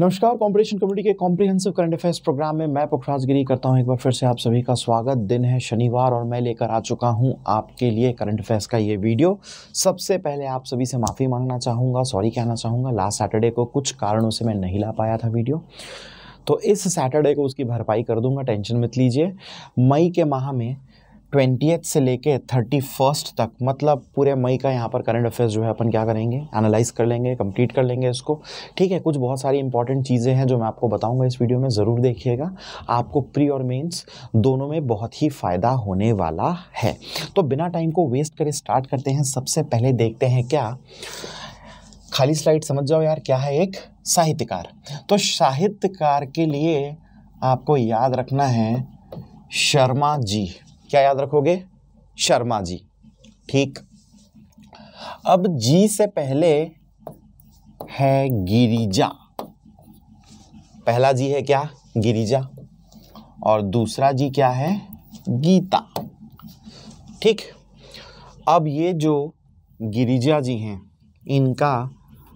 नमस्कार competition committee के comprehensive current affairs programme में मैं पुखराजगिरी करता हूं एक बार फिर से आप सभी का स्वागत दिन है शनिवार और मैं लेकर आ चुका हूं आपके लिए करंट अफेयर्स का ये वीडियो सबसे पहले आप सभी से माफ़ी मांगना चाहूँगा सॉरी कहना चाहूँगा लास्ट सैटरडे को कुछ कारणों से मैं नहीं ला पाया था वीडियो तो इस सैटरडे को उसकी भरपाई कर दूंगा टेंशन मत लीजिए मई के माह में ट्वेंटी से लेके थर्टी फर्स्ट तक मतलब पूरे मई का यहाँ पर करंट अफेयर्स जो है अपन क्या करेंगे एनालाइज कर लेंगे कंप्लीट कर लेंगे इसको ठीक है कुछ बहुत सारी इंपॉर्टेंट चीज़ें हैं जो मैं आपको बताऊंगा इस वीडियो में ज़रूर देखिएगा आपको प्री और मेंस दोनों में बहुत ही फ़ायदा होने वाला है तो बिना टाइम को वेस्ट करे स्टार्ट करते हैं सबसे पहले देखते हैं क्या खाली स्लाइड समझ जाओ यार क्या है एक साहित्यकार तो साहित्यकार के लिए आपको याद रखना है शर्मा जी क्या याद रखोगे शर्मा जी ठीक अब जी से पहले है गिरिजा पहला जी है क्या गिरिजा और दूसरा जी क्या है गीता ठीक अब ये जो गिरिजा जी हैं इनका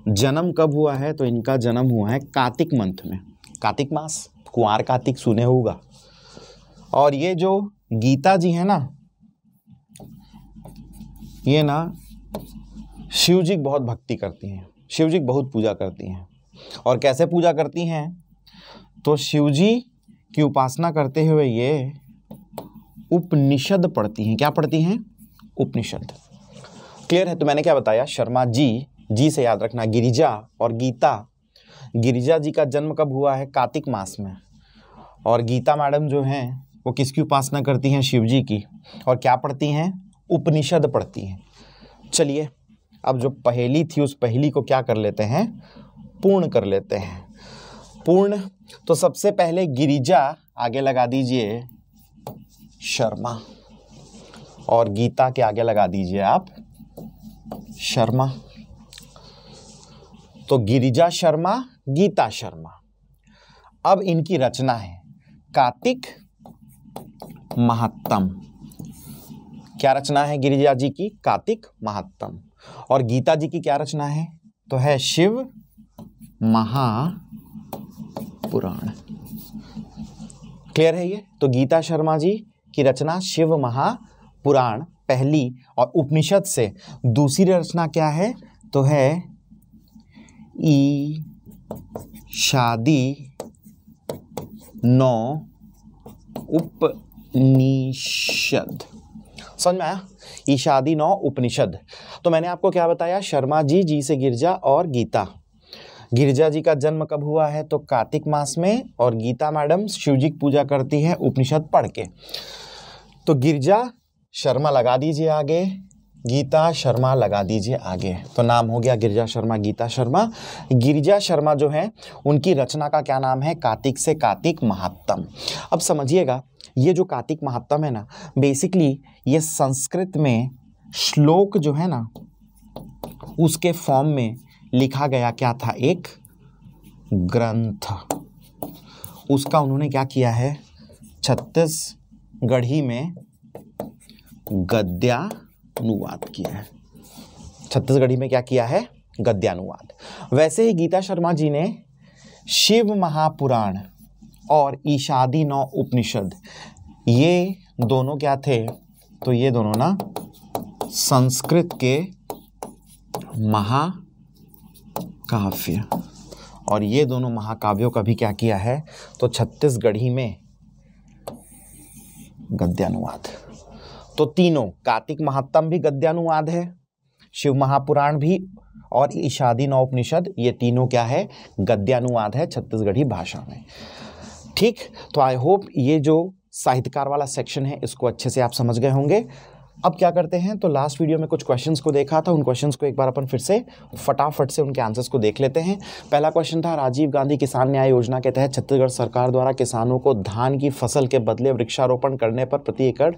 जन्म कब हुआ है तो इनका जन्म हुआ है कार्तिक मंथ में कार्तिक मास कुंवर कार्तिक सुने होगा और ये जो गीता जी है ना ये ना शिव जी बहुत भक्ति करती हैं शिव जी बहुत पूजा करती हैं और कैसे पूजा करती हैं तो शिव जी की उपासना करते हुए ये उपनिषद पढ़ती हैं क्या पढ़ती हैं उपनिषद क्लियर है तो मैंने क्या बताया शर्मा जी जी से याद रखना गिरिजा और गीता गिरिजा जी का जन्म कब हुआ है कार्तिक मास में और गीता मैडम जो हैं वो किसकी उपासना करती हैं शिव जी की और क्या पढ़ती हैं उपनिषद पढ़ती हैं चलिए अब जो पहेली थी उस पहेली को क्या कर लेते हैं पूर्ण कर लेते हैं पूर्ण तो सबसे पहले गिरिजा आगे लगा दीजिए शर्मा और गीता के आगे लगा दीजिए आप शर्मा तो गिरिजा शर्मा गीता शर्मा अब इनकी रचना है कार्तिक महत्तम क्या रचना है गिरिजा जी की कार्तिक महत्तम और गीता जी की क्या रचना है तो है शिव महापुराण क्लियर है ये तो गीता शर्मा जी की रचना शिव महापुराण पहली और उपनिषद से दूसरी रचना क्या है तो है ई शादी नौ उप निषद समझ में आया ईशादी नौ उपनिषद तो मैंने आपको क्या बताया शर्मा जी जी से गिरजा और गीता गिरजा जी का जन्म कब हुआ है तो कार्तिक मास में और गीता मैडम शिव जी की पूजा करती हैं उपनिषद पढ़ के तो गिरजा शर्मा लगा दीजिए आगे गीता शर्मा लगा दीजिए आगे तो नाम हो गया गिरजा शर्मा गीता शर्मा गिरजा शर्मा जो है उनकी रचना का क्या नाम है कार्तिक से कार्तिक महात्तम अब समझिएगा ये जो कार्तिक महात्म है ना बेसिकली ये संस्कृत में श्लोक जो है ना उसके फॉर्म में लिखा गया क्या था एक ग्रंथ उसका उन्होंने क्या किया है छत्तीसगढ़ी में गद्यानुवाद किया है छत्तीसगढ़ी में क्या किया है गद्यानुवाद वैसे ही गीता शर्मा जी ने शिव महापुराण और ईशादी नौ उपनिषद ये दोनों क्या थे तो ये दोनों ना संस्कृत के महाकाव्य और ये दोनों महाकाव्यों का भी क्या किया है तो छत्तीसगढ़ी में गद्यानुवाद तो तीनों कार्तिक महात्म भी गद्यानुवाद है शिव महापुराण भी और ईशादी नौपनिषद ये तीनों क्या है गद्यानुवाद है छत्तीसगढ़ी भाषा में ठीक तो आई होप ये जो साहित्यकार वाला सेक्शन है इसको अच्छे से आप समझ गए होंगे अब क्या करते हैं तो लास्ट वीडियो में कुछ क्वेश्चंस को देखा था उन क्वेश्चंस को एक बार अपन फिर से फटाफट से उनके आंसर्स को देख लेते हैं पहला क्वेश्चन था राजीव गांधी किसान न्याय योजना के तहत छत्तीसगढ़ सरकार द्वारा किसानों को धान की फसल के बदले वृक्षारोपण करने पर प्रति एकड़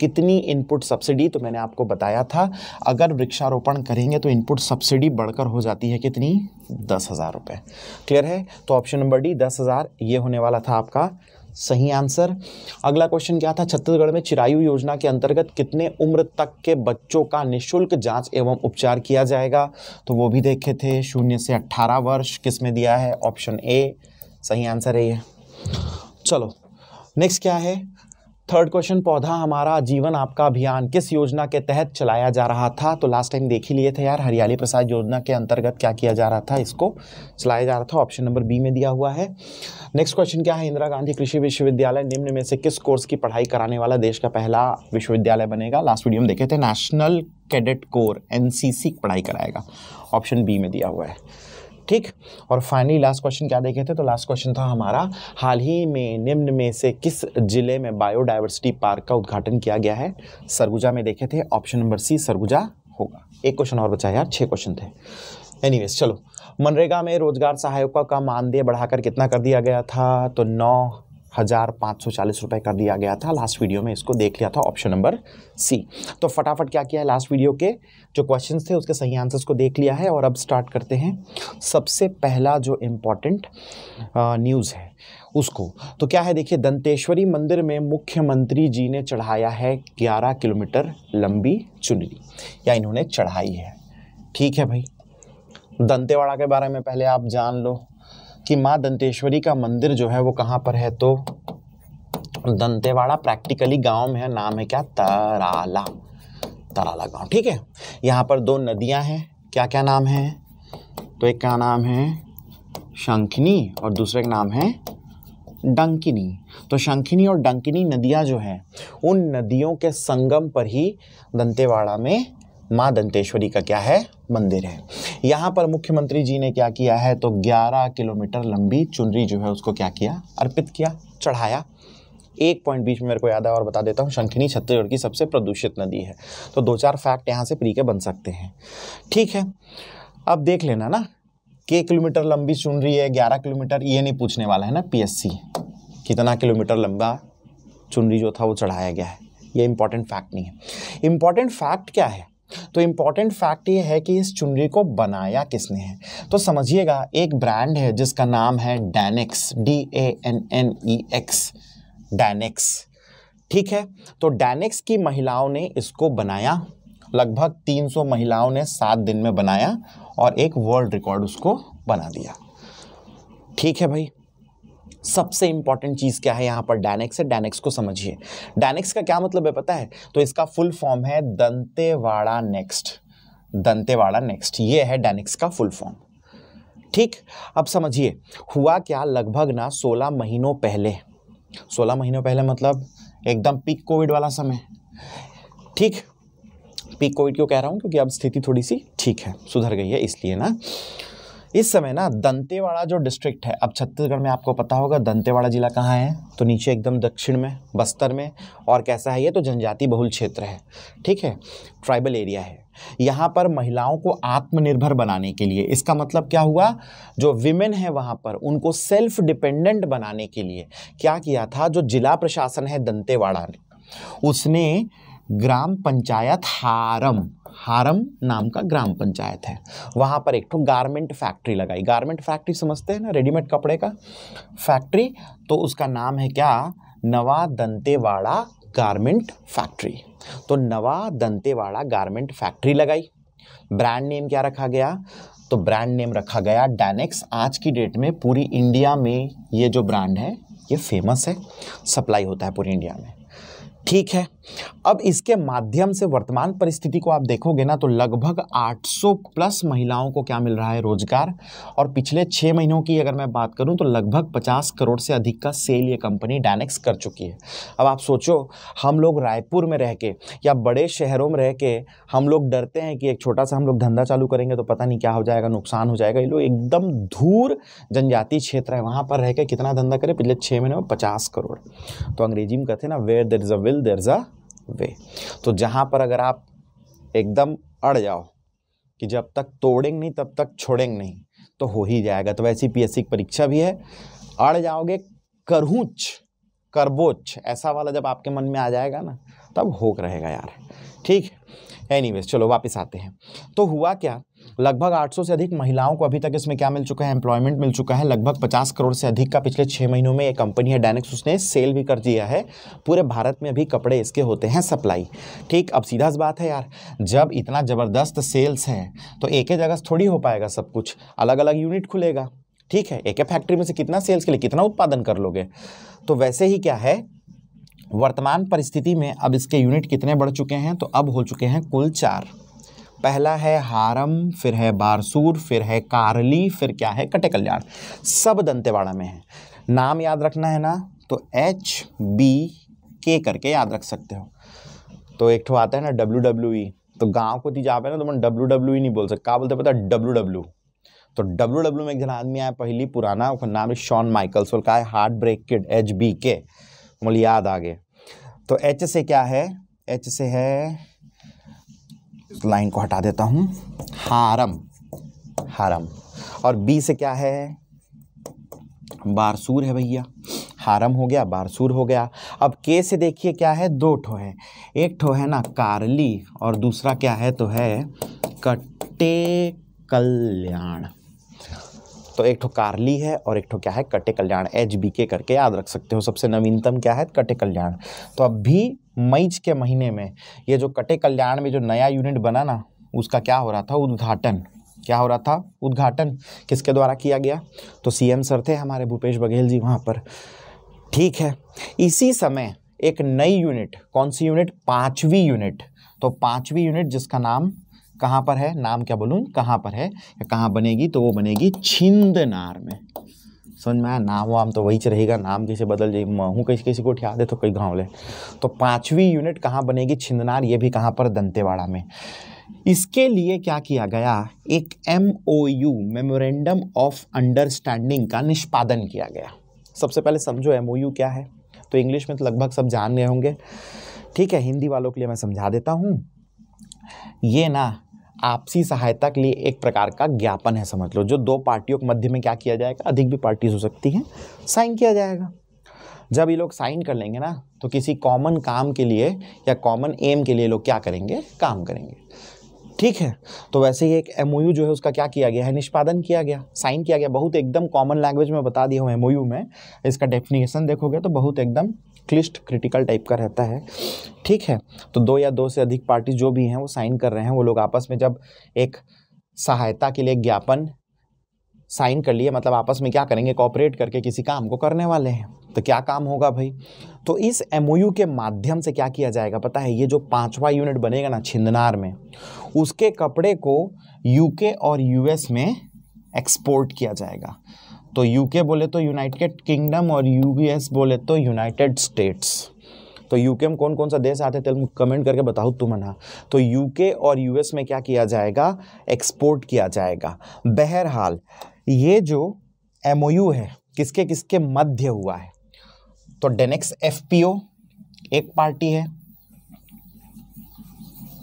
कितनी इनपुट सब्सिडी तो मैंने आपको बताया था अगर वृक्षारोपण करेंगे तो इनपुट सब्सिडी बढ़कर हो जाती है कितनी दस हज़ार रुपये क्लियर है तो ऑप्शन नंबर डी दस हज़ार ये होने वाला था आपका सही आंसर अगला क्वेश्चन क्या था छत्तीसगढ़ में चिरायु योजना के अंतर्गत कितने उम्र तक के बच्चों का निःशुल्क जांच एवं उपचार किया जाएगा तो वो भी देखे थे शून्य से अट्ठारह वर्ष किस में दिया है ऑप्शन ए सही आंसर है ये चलो नेक्स्ट क्या है थर्ड क्वेश्चन पौधा हमारा जीवन आपका अभियान किस योजना के तहत चलाया जा रहा था तो लास्ट टाइम देख ही लिए थे यार हरियाली प्रसाद योजना के अंतर्गत क्या किया जा रहा था इसको चलाया जा रहा था ऑप्शन नंबर बी में दिया हुआ है नेक्स्ट क्वेश्चन क्या है इंदिरा गांधी कृषि विश्वविद्यालय निम्न में से किस कोर्स की पढ़ाई कराने वाला देश का पहला विश्वविद्यालय बनेगा लास्ट वीडियो में देखे थे नेशनल कैडेट कोर एन पढ़ाई कराएगा ऑप्शन बी में दिया हुआ है ठीक और फाइनली लास्ट क्वेश्चन क्या देखे थे तो लास्ट क्वेश्चन था हमारा हाल ही में निम्न में से किस जिले में बायोडाइवर्सिटी पार्क का उद्घाटन किया गया है सरगुजा में देखे थे ऑप्शन नंबर सी सरगुजा होगा एक क्वेश्चन और बचा यार छः क्वेश्चन थे एनी चलो मनरेगा में रोजगार सहायकों का मानदेय बढ़ाकर कितना कर दिया गया था तो नौ हज़ार पाँच सौ चालीस रुपये कर दिया गया था लास्ट वीडियो में इसको देख लिया था ऑप्शन नंबर सी तो फटाफट क्या किया है लास्ट वीडियो के जो क्वेश्चन थे उसके सही आंसर्स को देख लिया है और अब स्टार्ट करते हैं सबसे पहला जो इम्पोर्टेंट न्यूज़ है उसको तो क्या है देखिए दंतेश्वरी मंदिर में मुख्यमंत्री जी ने चढ़ाया है ग्यारह किलोमीटर लंबी चुनरी या इन्होंने चढ़ाई है ठीक है भाई दंतेवाड़ा के बारे में पहले आप जान लो कि माँ दंतेश्वरी का मंदिर जो है वो कहाँ पर है तो दंतेवाड़ा प्रैक्टिकली गांव में है नाम है क्या तराला तराला गांव ठीक है यहाँ पर दो नदियाँ हैं क्या क्या नाम है तो एक का नाम है शंखनी और दूसरे का नाम है डंकिनी तो शंखिनी और डंकिनी नदियाँ जो हैं उन नदियों के संगम पर ही दंतेवाड़ा में माँ दंतेश्वरी का क्या है मंदिर है यहाँ पर मुख्यमंत्री जी ने क्या किया है तो 11 किलोमीटर लंबी चुनरी जो है उसको क्या किया अर्पित किया चढ़ाया एक पॉइंट बीच में मेरे को याद है और बता देता हूँ शंखिनी छत्तीसगढ़ की सबसे प्रदूषित नदी है तो दो चार फैक्ट यहाँ से प्री के बन सकते हैं ठीक है अब देख लेना ना के किलोमीटर लंबी चुन रही है ग्यारह किलोमीटर ये नहीं पूछने वाला है ना पी कितना किलोमीटर लंबा चुनरी जो था वो चढ़ाया गया है ये इंपॉर्टेंट फैक्ट नहीं है इम्पॉर्टेंट फैक्ट क्या है तो इम्पॉर्टेंट फैक्ट ये है कि इस चुनरी को बनाया किसने है तो समझिएगा एक ब्रांड है जिसका नाम है Dannex D A N N E X Dannex ठीक है तो डैनिक्स की महिलाओं ने इसको बनाया लगभग 300 महिलाओं ने सात दिन में बनाया और एक वर्ल्ड रिकॉर्ड उसको बना दिया ठीक है भाई सबसे इंपॉर्टेंट चीज़ क्या है यहाँ पर डैनेक्स है डैनेक्स को समझिए डैनेक्स का क्या मतलब है पता है तो इसका फुल फॉर्म है दंतेवाड़ा नेक्स्ट दंतेवाड़ा नेक्स्ट ये है डैनेक्स का फुल फॉर्म ठीक अब समझिए हुआ क्या लगभग ना 16 महीनों पहले 16 महीनों पहले मतलब एकदम पीक कोविड वाला समय ठीक पीक कोविड क्यों कह रहा हूँ क्योंकि अब स्थिति थोड़ी सी ठीक है सुधर गई है इसलिए ना इस समय ना दंतेवाड़ा जो डिस्ट्रिक्ट है अब छत्तीसगढ़ में आपको पता होगा दंतेवाड़ा जिला कहाँ है तो नीचे एकदम दक्षिण में बस्तर में और कैसा है ये तो जनजाति बहुल क्षेत्र है ठीक है ट्राइबल एरिया है यहाँ पर महिलाओं को आत्मनिर्भर बनाने के लिए इसका मतलब क्या हुआ जो विमेन है वहाँ पर उनको सेल्फ डिपेंडेंट बनाने के लिए क्या किया था जो जिला प्रशासन है दंतेवाड़ा ने उसने ग्राम पंचायत हारम हारम नाम का ग्राम पंचायत है वहाँ पर एक ठो गारमेंट फैक्ट्री लगाई गारमेंट फैक्ट्री समझते हैं ना रेडीमेड कपड़े का फैक्ट्री तो उसका नाम है क्या नवा दंतेवाड़ा गारमेंट फैक्ट्री तो नवा दंतेवाड़ा गारमेंट फैक्ट्री लगाई ब्रांड नेम क्या रखा गया तो ब्रांड नेम रखा गया डैनेक्स आज की डेट में पूरी इंडिया में ये जो ब्रांड है ये फेमस है सप्लाई होता है पूरी इंडिया में ठीक है अब इसके माध्यम से वर्तमान परिस्थिति को आप देखोगे ना तो लगभग 800 प्लस महिलाओं को क्या मिल रहा है रोजगार और पिछले छः महीनों की अगर मैं बात करूं तो लगभग 50 करोड़ से अधिक का सेल ये कंपनी डायनेक्स कर चुकी है अब आप सोचो हम लोग रायपुर में रह के या बड़े शहरों में रह के हम लोग डरते हैं कि एक छोटा सा हम लोग धंधा चालू करेंगे तो पता नहीं क्या हो जाएगा नुकसान हो जाएगा ये लोग एकदम धूर जनजातीय क्षेत्र है वहाँ पर रह के कितना धंधा करें पिछले छः महीने में पचास करोड़ तो अंग्रेजी में कहते हैं ना where there is a will there is a way तो जहाँ पर अगर आप एकदम अड़ जाओ कि जब तक तोड़ेंगे नहीं तब तक छोड़ेंगे नहीं तो हो ही जाएगा तो वैसी पीएससी की परीक्षा भी है अड़ जाओगे करहुच करबोच ऐसा वाला जब आपके मन में आ जाएगा ना तब होक रहेगा यार ठीक है एनीवेज चलो वापस आते हैं तो हुआ क्या लगभग 800 से अधिक महिलाओं को अभी तक इसमें क्या मिल चुका है एम्प्लॉयमेंट मिल चुका है लगभग 50 करोड़ से अधिक का पिछले छः महीनों में ये कंपनी है डायनेक्स उसने सेल भी कर दिया है पूरे भारत में अभी कपड़े इसके होते हैं सप्लाई ठीक अब सीधा सी बात है यार जब इतना ज़बरदस्त सेल्स है तो एक ही जगह थोड़ी हो पाएगा सब कुछ अलग अलग यूनिट खुलेगा ठीक है एक फैक्ट्री में से कितना सेल्स के लिए कितना उत्पादन कर लोगे तो वैसे ही क्या है वर्तमान परिस्थिति में अब इसके यूनिट कितने बढ़ चुके हैं तो अब हो चुके हैं कुल चार पहला है हारम फिर है बारसूर फिर है कारली फिर क्या है कटे कल्याण सब दंतेवाड़ा में है नाम याद रखना है ना तो एच बी के करके याद रख सकते हो तो एक ठो आता है ना डब्ल्यू डब्ल्यू ई तो गांव को तीजा आप है ना तो मैं डब्ल्यू डब्ल्यू ई नहीं बोल सकता क्या बोलते पता डब्ल्यू डब्ल्यू तो डब्ल्यू डब्ल्यू में एक जन आदमी आया पहली पुराना उसका नाम है शॉन माइकल्स और कहा है heart break kid H B K बोल याद आ गए तो एच से क्या है एच से है इस लाइन को हटा देता हूँ हारम हारम और बी से क्या है बारसूर है भैया हारम हो गया बारसूर हो गया अब के से देखिए क्या है दो ठो है एक ठो है ना कारली और दूसरा क्या है तो है कट्टे कल्याण तो एक ठो कारली है और एक ठो क्या है कटे कल्याण एच बी के करके याद रख सकते हो सबसे नवीनतम क्या है कटे कल्याण तो अब भी मई के महीने में ये जो कटे कल्याण में जो नया यूनिट बना ना उसका क्या हो रहा था उद्घाटन क्या हो रहा था उद्घाटन किसके द्वारा किया गया तो सीएम सर थे हमारे भूपेश बघेल जी वहाँ पर ठीक है इसी समय एक नई यूनिट कौन सी यूनिट पाँचवीं यूनिट तो पाँचवीं यूनिट जिसका नाम कहाँ पर है नाम क्या बोलूँ कहाँ पर है या कहाँ बनेगी तो वो बनेगी छिंदनार में समझ में आया नाम वाम तो वही च रहेगा नाम कैसे बदल जाए महू कैसे किसी को उठा दे तो कहीं गाँव ले तो पाँचवीं यूनिट कहाँ बनेगी छिंदनार ये भी कहाँ पर दंतेवाड़ा में इसके लिए क्या किया गया एक M O U memorandum of understanding का निष्पादन किया गया सबसे पहले समझो एम ओ यू क्या है तो इंग्लिश में तो लगभग सब जान गए होंगे ठीक है हिंदी वालों के लिए मैं समझा देता हूँ ये ना आपसी सहायता के लिए एक प्रकार का ज्ञापन है समझ लो जो दो पार्टियों के मध्य में क्या किया जाएगा अधिक भी पार्टीज हो सकती हैं साइन किया जाएगा जब ये लोग साइन कर लेंगे ना तो किसी कॉमन काम के लिए या कॉमन एम के लिए लोग क्या करेंगे काम करेंगे ठीक है तो वैसे ही एक एम जो है उसका क्या किया गया है निष्पादन किया गया साइन किया गया बहुत एकदम कॉमन लैंग्वेज में बता दिया हूँ एम में इसका डेफिनेशन देखोगे तो बहुत एकदम क्लिष्ट क्रिटिकल टाइप का रहता है ठीक है तो दो या दो से अधिक पार्टी जो भी हैं वो साइन कर रहे हैं वो लोग आपस में जब एक सहायता के लिए ज्ञापन साइन कर लिए मतलब आपस में क्या करेंगे कॉपरेट करके किसी काम को करने वाले हैं तो क्या काम होगा भाई तो इस एम के माध्यम से क्या किया जाएगा पता है ये जो पांचवा यूनिट बनेगा ना छिंदनार में उसके कपड़े को यूके और यूएस में एक्सपोर्ट किया जाएगा तो यूके बोले तो यूनाइटेड किंगडम और यूएस बोले तो यूनाइटेड स्टेट्स तो यूके में कौन कौन सा देश आते हैं कमेंट करके बताओ तुम ना तो यूके और यूएस में क्या किया जाएगा एक्सपोर्ट किया जाएगा बहरहाल ये जो एम है किसके किसके मध्य हुआ है तो डेनेक्स एफ एक पार्टी है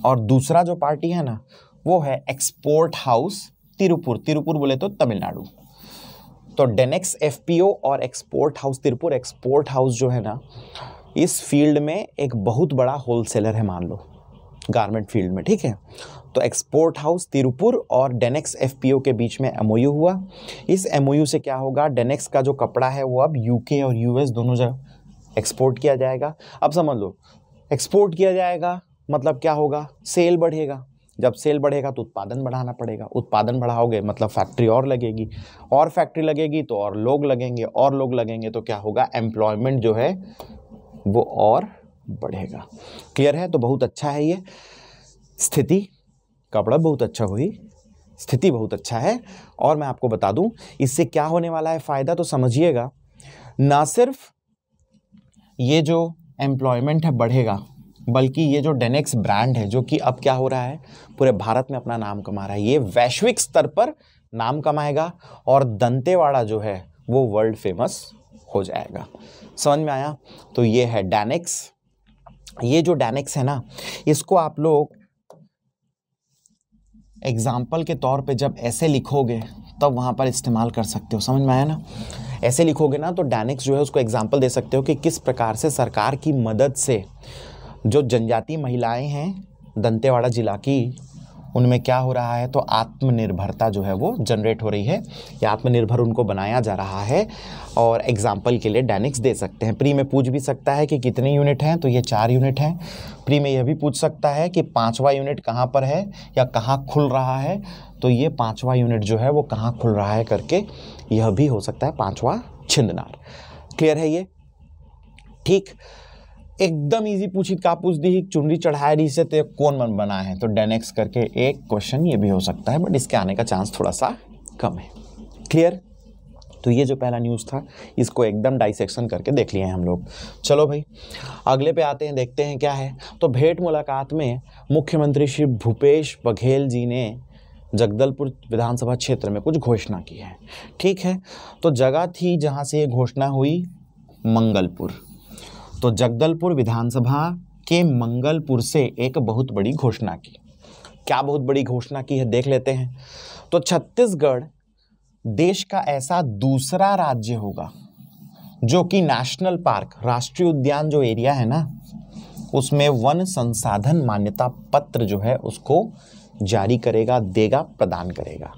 और दूसरा जो पार्टी है ना वो है एक्सपोर्ट हाउस तिरुपुर तिरुपुर बोले तो तमिलनाडु तो डेनेक्स एफ और export house Tiruppur export house जो है ना इस फील्ड में एक बहुत बड़ा होलसेलर है मान लो गारमेंट फील्ड में ठीक है तो एक्सपोर्ट हाउस तिरुपुर और डेनेक्स एफ के बीच में एम हुआ इस एम से क्या होगा डेनेक्स का जो कपड़ा है वो अब यूके और यूएस दोनों जगह एक्सपोर्ट किया जाएगा अब समझ लो एक्सपोर्ट किया जाएगा मतलब क्या होगा सेल बढ़ेगा जब सेल बढ़ेगा तो उत्पादन बढ़ाना पड़ेगा उत्पादन बढ़ाओगे मतलब फैक्ट्री और लगेगी और फैक्ट्री लगेगी तो और लोग लगेंगे और लोग लगेंगे तो क्या होगा एम्प्लॉयमेंट जो है वो और बढ़ेगा क्लियर है तो बहुत अच्छा है ये स्थिति कपड़ा बहुत अच्छा हुई स्थिति बहुत अच्छा है और मैं आपको बता दूं इससे क्या होने वाला है फ़ायदा तो समझिएगा ना सिर्फ ये जो एम्प्लॉयमेंट है बढ़ेगा बल्कि ये जो डेनेक्स ब्रांड है जो कि अब क्या हो रहा है पूरे भारत में अपना नाम कमा रहा है ये वैश्विक स्तर पर नाम कमाएगा और दंतेवाड़ा जो है वो वर्ल्ड फेमस हो जाएगा समझ में आया तो ये है डैनेक्स ये जो डैनेक्स है ना इसको आप लोग एग्जाम्पल के तौर पे जब ऐसे लिखोगे तब तो वहाँ पर इस्तेमाल कर सकते हो समझ में आया ना ऐसे लिखोगे ना तो डैनेक्स जो है उसको एग्जाम्पल दे सकते हो कि किस प्रकार से सरकार की मदद से जो जनजातीय महिलाएं हैं दंतेवाड़ा ज़िला की उनमें क्या हो रहा है तो आत्मनिर्भरता जो है वो जनरेट हो रही है या आत्मनिर्भर उनको बनाया जा रहा है और एग्जाम्पल के लिए डैनिक्स दे सकते हैं प्री में पूछ भी सकता है कि कितने यूनिट हैं तो ये चार यूनिट हैं प्री में यह भी पूछ सकता है कि पाँचवा यूनिट कहाँ पर है या कहाँ खुल रहा है तो ये पाँचवा यूनिट जो है वो कहाँ खुल रहा है करके यह भी हो सकता है पाँचवा छिंदनार क्लियर है ये ठीक एकदम इजी पूछी का पूछ दी चुनरी चढ़ाए रही से तो कौन मन बना है तो डेनेक्स करके एक क्वेश्चन ये भी हो सकता है बट इसके आने का चांस थोड़ा सा कम है क्लियर तो ये जो पहला न्यूज़ था इसको एकदम डाइसेक्शन करके देख लिए हैं हम लोग चलो भाई अगले पे आते हैं देखते हैं क्या है तो भेंट मुलाकात में मुख्यमंत्री श्री भूपेश बघेल जी ने जगदलपुर विधानसभा क्षेत्र में कुछ घोषणा की है ठीक है तो जगह थी जहाँ से ये घोषणा हुई मंगलपुर तो जगदलपुर विधानसभा के मंगलपुर से एक बहुत बड़ी घोषणा की क्या बहुत बड़ी घोषणा की है देख लेते हैं तो छत्तीसगढ़ देश का ऐसा दूसरा राज्य होगा जो कि नेशनल पार्क राष्ट्रीय उद्यान जो एरिया है ना उसमें वन संसाधन मान्यता पत्र जो है उसको जारी करेगा देगा प्रदान करेगा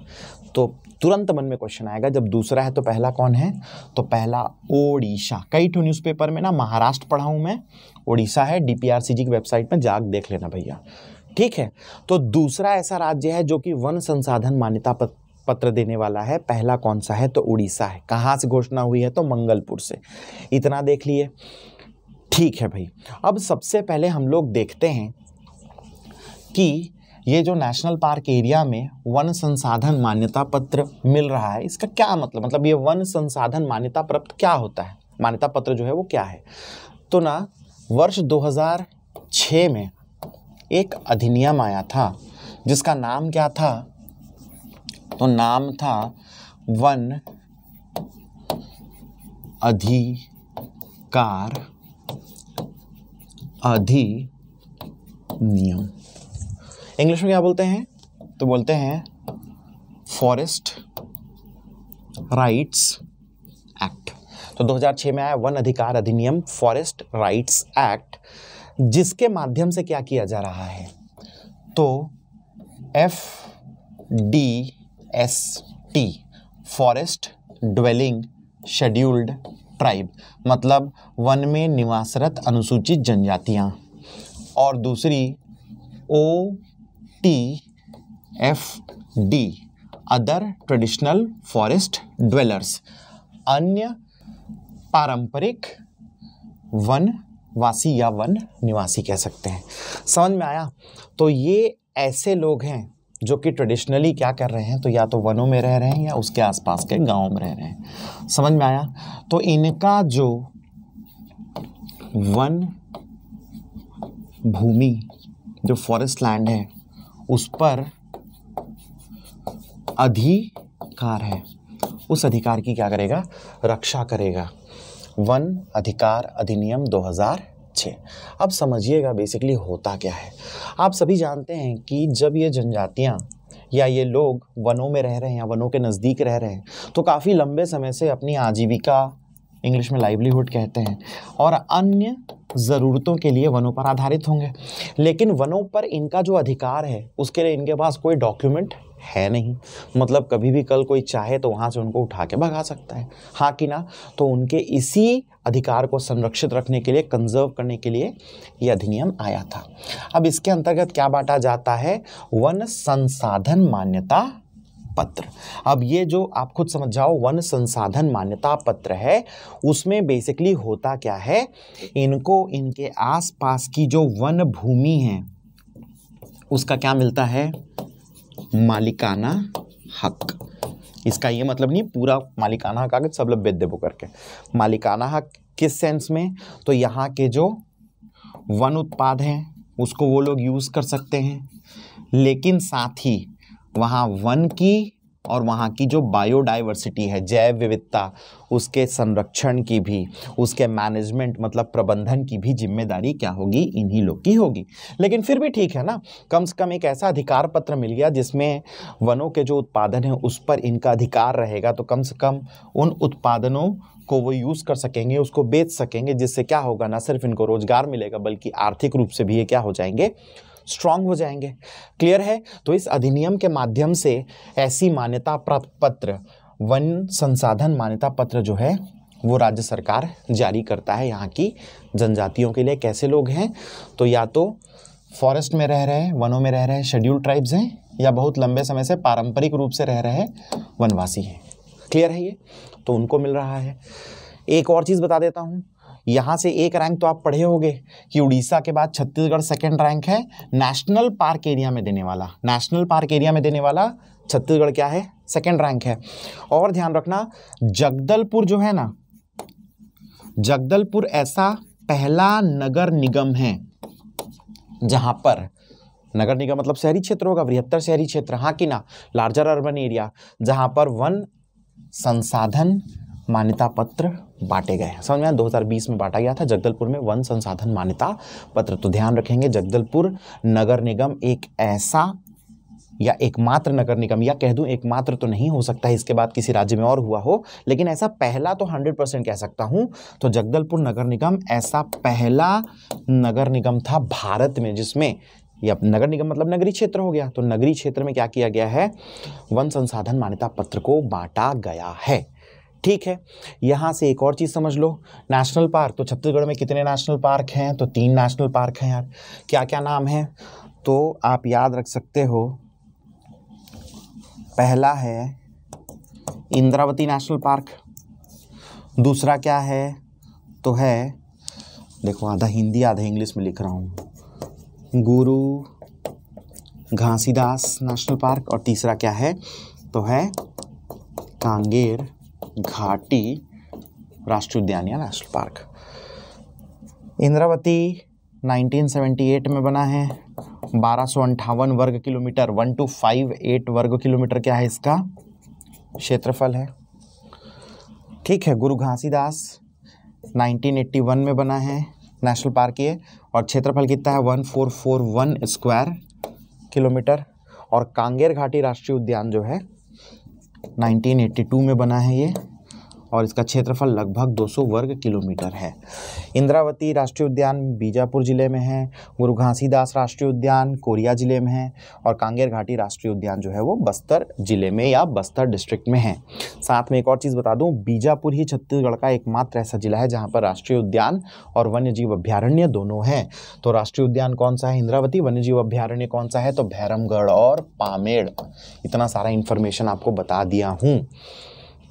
तो तुरंत मन में क्वेश्चन आएगा जब दूसरा है तो पहला कौन है तो पहला ओडिशा कई ठो तो न्यूज़पेपर में ना महाराष्ट्र पढ़ा हूँ मैं ओडिशा है डीपीआरसीजी की वेबसाइट में जाग देख लेना भैया ठीक है तो दूसरा ऐसा राज्य है जो कि वन संसाधन मान्यता पत्र पत्र देने वाला है पहला कौन सा है तो उड़ीसा है कहाँ से घोषणा हुई है तो मंगलपुर से इतना देख लिए ठीक है भाई अब सबसे पहले हम लोग देखते हैं कि ये जो नेशनल पार्क एरिया में वन संसाधन मान्यता पत्र मिल रहा है इसका क्या मतलब मतलब ये वन संसाधन मान्यता प्राप्त क्या होता है मान्यता पत्र जो है वो क्या है तो ना वर्ष 2006 में एक अधिनियम आया था जिसका नाम क्या था तो नाम था वन अधिकार अधिनियम इंग्लिश में क्या बोलते हैं तो बोलते हैं फॉरेस्ट राइट्स एक्ट तो 2006 में आया वन अधिकार अधिनियम फॉरेस्ट राइट्स एक्ट जिसके माध्यम से क्या किया जा रहा है तो F D S T forest dwelling scheduled tribe मतलब वन में निवासरत अनुसूचित जनजातियाँ और दूसरी O T F D other traditional forest dwellers अन्य पारंपरिक वन वासी या वन निवासी कह सकते हैं समझ में आया तो ये ऐसे लोग हैं जो कि ट्रेडिशनली क्या कर रहे हैं तो या तो वनों में रह रहे हैं या उसके आसपास के गांवों में रह रहे हैं समझ में आया तो इनका जो वन भूमि जो फॉरेस्ट लैंड है उस पर अधिकार है उस अधिकार की क्या करेगा रक्षा करेगा वन अधिकार अधिनियम 2006 अब समझिएगा बेसिकली होता क्या है आप सभी जानते हैं कि जब ये जनजातियाँ या ये लोग वनों में रह रहे हैं या वनों के नज़दीक रह रहे हैं तो काफ़ी लंबे समय से अपनी आजीविका इंग्लिश में लाइवलीहुड कहते हैं और अन्य ज़रूरतों के लिए वनों पर आधारित होंगे लेकिन वनों पर इनका जो अधिकार है उसके लिए इनके पास कोई डॉक्यूमेंट है नहीं मतलब कभी भी कल कोई चाहे तो वहाँ से उनको उठा के भगा सकता है हाँ कि ना तो उनके इसी अधिकार को संरक्षित रखने के लिए कंजर्व करने के लिए यह अधिनियम आया था अब इसके अंतर्गत क्या बांटा जाता है वन संसाधन मान्यता पत्र अब ये जो आप खुद समझ जाओ वन संसाधन मान्यता पत्र है उसमें बेसिकली होता क्या है इनको इनके आसपास की जो वन भूमि है उसका क्या मिलता है मालिकाना हक इसका ये मतलब नहीं पूरा मालिकाना हक आगे सब लोग बेच देवो करके मालिकाना हक किस सेंस में तो यहाँ के जो वन उत्पाद हैं उसको वो लोग यूज़ कर सकते हैं लेकिन साथ ही वहाँ वन की और वहाँ की जो बायोडाइवर्सिटी है जैव विविधता उसके संरक्षण की भी उसके मैनेजमेंट मतलब प्रबंधन की भी जिम्मेदारी क्या होगी इन्हीं लोग की होगी लेकिन फिर भी ठीक है ना कम से कम एक ऐसा अधिकार पत्र मिल गया जिसमें वनों के जो उत्पादन है उस पर इनका अधिकार रहेगा तो कम से कम उन उत्पादनों को वो यूज़ कर सकेंगे उसको बेच सकेंगे जिससे क्या होगा ना सिर्फ इनको रोज़गार मिलेगा बल्कि आर्थिक रूप से भी ये क्या हो जाएंगे स्ट्रांग हो जाएंगे क्लियर है तो इस अधिनियम के माध्यम से ऐसी मान्यता पत्र वन संसाधन मान्यता पत्र जो है वो राज्य सरकार जारी करता है यहाँ की जनजातियों के लिए कैसे लोग हैं तो या तो फॉरेस्ट में रह रहे हैं वनों में रह रहे हैं शेड्यूल ट्राइब्स हैं या बहुत लंबे समय से पारंपरिक रूप से रह रहे वनवासी हैं क्लियर है ये तो उनको मिल रहा है एक और चीज़ बता देता हूँ यहाँ से एक रैंक तो आप पढ़े होंगे कि उड़ीसा के बाद छत्तीसगढ़ सेकेंड रैंक है नेशनल पार्क एरिया में देने वाला नेशनल पार्क एरिया में देने वाला छत्तीसगढ़ क्या है सेकेंड रैंक है और ध्यान रखना जगदलपुर जो है ना जगदलपुर ऐसा पहला नगर निगम है जहाँ पर नगर निगम मतलब शहरी क्षेत्र होगा बृहत्तर शहरी क्षेत्र हाँ कि ना लार्जर अर्बन एरिया जहाँ पर वन संसाधन मान्यता पत्र बांटे गए हैं समझ में आया 2020 में बांटा गया था जगदलपुर में वन संसाधन मान्यता पत्र तो ध्यान रखेंगे जगदलपुर नगर निगम एक ऐसा या एकमात्र नगर निगम या कह दूं एकमात्र तो नहीं हो सकता है इसके बाद किसी राज्य में और हुआ हो लेकिन ऐसा पहला तो 100 परसेंट कह सकता हूं तो जगदलपुर नगर निगम ऐसा पहला नगर निगम था भारत में जिसमें या नगर निगम मतलब नगरीय क्षेत्र हो गया तो नगरीय क्षेत्र में क्या किया गया है वन संसाधन मान्यता पत्र को बांटा गया है ठीक है यहाँ से एक और चीज़ समझ लो नेशनल पार्क तो छत्तीसगढ़ में कितने नेशनल पार्क हैं तो तीन नेशनल पार्क हैं यार क्या क्या नाम है तो आप याद रख सकते हो पहला है इंद्रावती नेशनल पार्क दूसरा क्या है तो है देखो आधा हिंदी आधा इंग्लिश में लिख रहा हूँ गुरु घासीदास नेशनल पार्क और तीसरा क्या है तो है कांगेर घाटी राष्ट्रीय उद्यान या नेशनल पार्क इंद्रावती 1978 में बना है बारह वर्ग kilometre one two five eight वर्ग किलोमीटर क्या है इसका क्षेत्रफल है ठीक है गुरु घासीदास 1981 में बना है नेशनल पार्क ये और क्षेत्रफल कितना है one four four one square kilometre और कांगेर घाटी राष्ट्रीय उद्यान जो है 1982 में बना है ये और इसका क्षेत्रफल लगभग 200 वर्ग किलोमीटर है इंद्रावती राष्ट्रीय उद्यान बीजापुर ज़िले में है गुरु घासीदास राष्ट्रीय उद्यान कोरिया ज़िले में है और कांगेर घाटी राष्ट्रीय उद्यान जो है वो बस्तर ज़िले में या बस्तर डिस्ट्रिक्ट में है साथ में एक और चीज़ बता दूँ बीजापुर ही छत्तीसगढ़ का एकमात्र ऐसा जिला है जहाँ पर राष्ट्रीय उद्यान और वन्य जीव अभ्यारण्य दोनों हैं तो राष्ट्रीय उद्यान कौन सा है इंद्रावती वन्य जीव अभ्यारण्य कौन सा है तो भैरमगढ़ और पामेड़ इतना सारा इन्फॉर्मेशन आपको बता दिया हूँ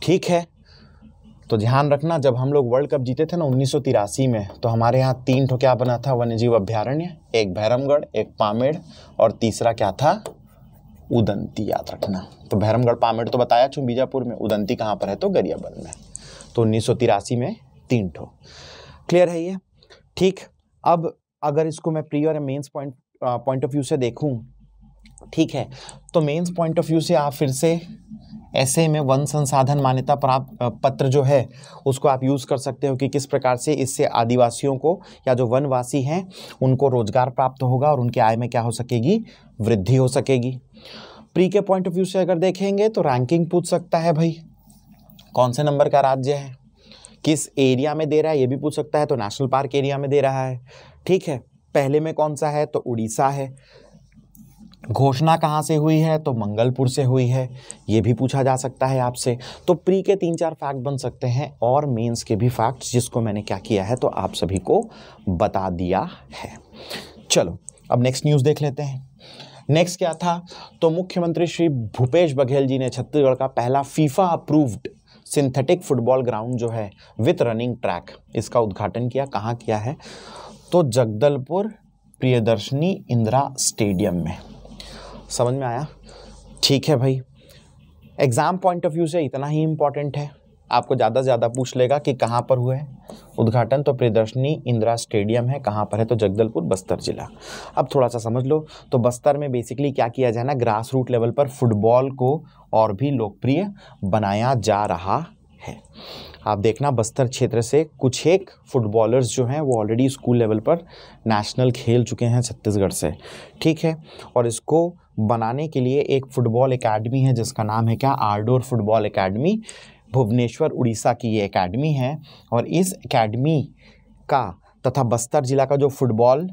ठीक है तो ध्यान रखना जब हम लोग वर्ल्ड कप जीते थे ना उन्नीस में तो हमारे यहाँ तीन ठो क्या बना था वन्य जीव अभ्यारण्य एक भैरमगढ़ एक पामेड़ और तीसरा क्या था उदंती याद रखना तो भैरमगढ़ पामेड़ तो बताया छू बीजापुर में उदंती कहाँ पर है तो गरियाबंद में तो उन्नीस में तीन ठो क्लियर है ये ठीक अब अगर इसको मैं प्री और mains point point of view से देखूँ ठीक है तो मेन्स पॉइंट ऑफ व्यू से आप फिर से ऐसे में वन संसाधन मान्यता प्राप्त पत्र जो है उसको आप यूज़ कर सकते हो कि किस प्रकार से इससे आदिवासियों को या जो वनवासी हैं उनको रोजगार प्राप्त होगा और उनके आय में क्या हो सकेगी वृद्धि हो सकेगी प्री के पॉइंट ऑफ व्यू से अगर देखेंगे तो रैंकिंग पूछ सकता है भाई कौन से नंबर का राज्य है किस एरिया में दे रहा है ये भी पूछ सकता है तो नेशनल पार्क एरिया में दे रहा है ठीक है पहले में कौन सा है तो उड़ीसा है घोषणा कहाँ से हुई है तो मंगलपुर से हुई है ये भी पूछा जा सकता है आपसे तो प्री के तीन चार फैक्ट बन सकते हैं और मेंस के भी फैक्ट्स जिसको मैंने क्या किया है तो आप सभी को बता दिया है चलो अब नेक्स्ट न्यूज़ देख लेते हैं नेक्स्ट क्या था तो मुख्यमंत्री श्री भूपेश बघेल जी ने छत्तीसगढ़ का पहला FIFA approved synthetic football ground जो है विथ रनिंग ट्रैक इसका उद्घाटन किया कहाँ किया है तो जगदलपुर प्रियदर्शनी इंदिरा स्टेडियम में समझ में आया ठीक है भाई एग्ज़ाम पॉइंट ऑफ व्यू से इतना ही इम्पॉर्टेंट है आपको ज़्यादा से ज़्यादा पूछ लेगा कि कहाँ पर हुआ है उद्घाटन तो प्रदर्शनी इंदिरा स्टेडियम है कहाँ पर है तो जगदलपुर बस्तर जिला अब थोड़ा सा समझ लो तो बस्तर में बेसिकली क्या किया जाए ना ग्रास रूट लेवल पर फुटबॉल को और भी लोकप्रिय बनाया जा रहा है आप देखना बस्तर क्षेत्र से कुछ एक फुटबॉलर्स जो हैं वो ऑलरेडी स्कूल लेवल पर नेशनल खेल चुके हैं छत्तीसगढ़ से ठीक है और इसको बनाने के लिए एक फ़ुटबॉल एकेडमी है जिसका नाम है क्या आरडोर फुटबॉल एकेडमी भुवनेश्वर उड़ीसा की ये एकेडमी है और इस एकेडमी का तथा बस्तर ज़िला का जो फुटबॉल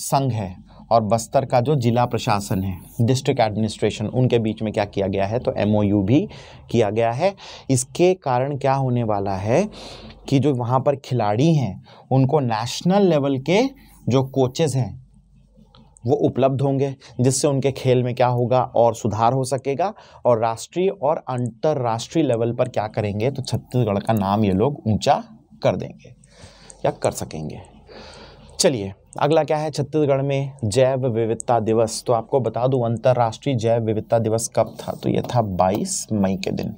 संघ है और बस्तर का जो जिला प्रशासन है डिस्ट्रिक्ट एडमिनिस्ट्रेशन उनके बीच में क्या किया गया है तो एमओयू भी किया गया है इसके कारण क्या होने वाला है कि जो वहाँ पर खिलाड़ी हैं उनको नेशनल लेवल के जो कोचेज़ हैं वो उपलब्ध होंगे जिससे उनके खेल में क्या होगा और सुधार हो सकेगा और राष्ट्रीय और अंतर्राष्ट्रीय लेवल पर क्या करेंगे तो छत्तीसगढ़ का नाम ये लोग ऊंचा कर देंगे या कर सकेंगे चलिए अगला क्या है छत्तीसगढ़ में जैव विविधता दिवस तो आपको बता दूं अंतर्राष्ट्रीय जैव विविधता दिवस कब था तो ये था 22 मई के दिन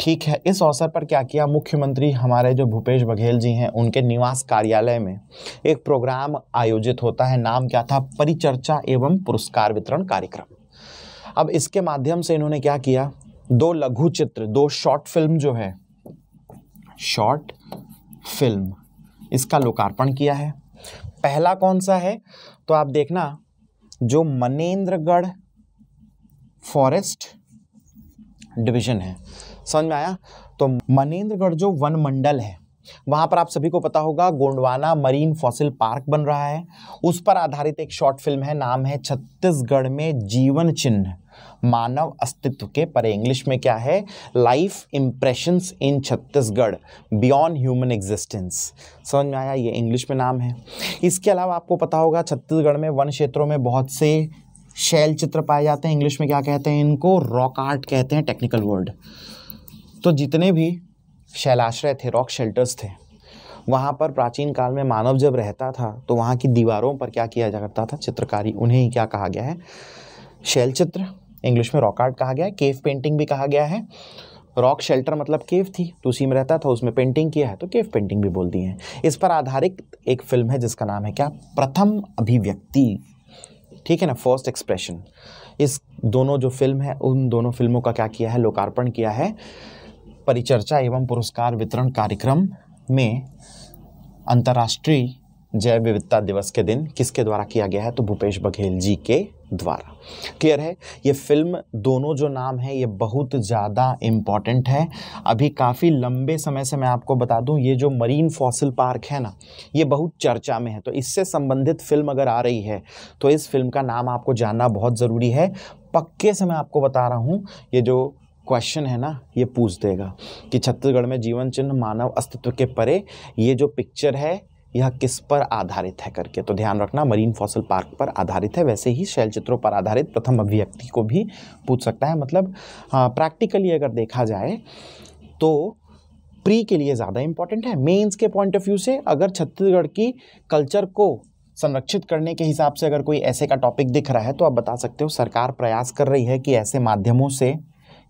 ठीक है इस अवसर पर क्या किया मुख्यमंत्री हमारे जो भूपेश बघेल जी हैं उनके निवास कार्यालय में एक प्रोग्राम आयोजित होता है नाम क्या था परिचर्चा एवं पुरस्कार वितरण कार्यक्रम अब इसके माध्यम से इन्होंने क्या किया दो लघु चित्र दो शॉर्ट फिल्म जो है शॉर्ट फिल्म इसका लोकार्पण किया है पहला कौन सा है तो आप देखना जो मनेन्द्रगढ़ फॉरेस्ट डिवीजन है समझ में आया तो मनेन्द्रगढ़ जो वन मंडल है वहाँ पर आप सभी को पता होगा गोंडवाना मरीन फॉसिल पार्क बन रहा है उस पर आधारित एक शॉर्ट फिल्म है नाम है छत्तीसगढ़ में जीवन चिन्ह मानव अस्तित्व के पर इंग्लिश में क्या है life impressions in Chhattisgarh beyond human existence समझ में आया ये इंग्लिश में नाम है इसके अलावा आपको पता होगा छत्तीसगढ़ में वन क्षेत्रों में बहुत से शैल चित्र पाए जाते हैं इंग्लिश में क्या कहते हैं इनको रॉक आर्ट कहते हैं टेक्निकल वर्ड तो जितने भी शैलाश्रय थे रॉक शेल्टर्स थे वहाँ पर प्राचीन काल में मानव जब रहता था तो वहाँ की दीवारों पर क्या किया जा करता था चित्रकारी उन्हें ही क्या कहा गया है शैल चित्र इंग्लिश में रॉक आर्ट कहा गया है केव पेंटिंग भी कहा गया है रॉक शेल्टर मतलब केव थी तो उसी में रहता था उसमें पेंटिंग किया है तो केव पेंटिंग भी बोल दी है इस पर आधारित एक फिल्म है जिसका नाम है क्या प्रथम अभिव्यक्ति ठीक है ना फर्स्ट एक्सप्रेशन इस दोनों जो फिल्म है उन दोनों फिल्मों का क्या किया है लोकार्पण किया है परिचर्चा एवं पुरस्कार वितरण कार्यक्रम में अंतर्राष्ट्रीय जैव विविधता दिवस के दिन किसके द्वारा किया गया है तो भूपेश बघेल जी के द्वारा क्लियर है ये फिल्म दोनों जो नाम है ये बहुत ज़्यादा इम्पॉर्टेंट है अभी काफ़ी लंबे समय से मैं आपको बता दूं ये जो मरीन फॉसिल पार्क है ना ये बहुत चर्चा में है तो इससे संबंधित फिल्म अगर आ रही है तो इस फिल्म का नाम आपको जानना बहुत ज़रूरी है पक्के से मैं आपको बता रहा हूँ ये जो क्वेश्चन है ना ये पूछ देगा कि छत्तीसगढ़ में जीवन चिन्ह मानव अस्तित्व के परे ये जो पिक्चर है यह किस पर आधारित है करके तो ध्यान रखना मरीन फॉसल पार्क पर आधारित है वैसे ही शैल चित्रों पर आधारित प्रथम अभिव्यक्ति को भी पूछ सकता है मतलब प्रैक्टिकली हाँ, अगर देखा जाए तो प्री के लिए ज़्यादा इंपॉर्टेंट है मेंस के पॉइंट ऑफ व्यू से अगर छत्तीसगढ़ की कल्चर को संरक्षित करने के हिसाब से अगर कोई ऐसे का टॉपिक दिख रहा है तो आप बता सकते हो सरकार प्रयास कर रही है कि ऐसे माध्यमों से